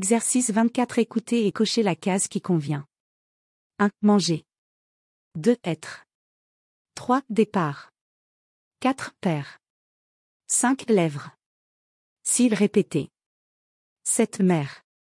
Exercice 24 Écoutez et cochez la case qui convient. 1. Manger. 2. Être. 3. Départ. 4. Père. 5. Lèvres. 6. Répéter. 7. Mère.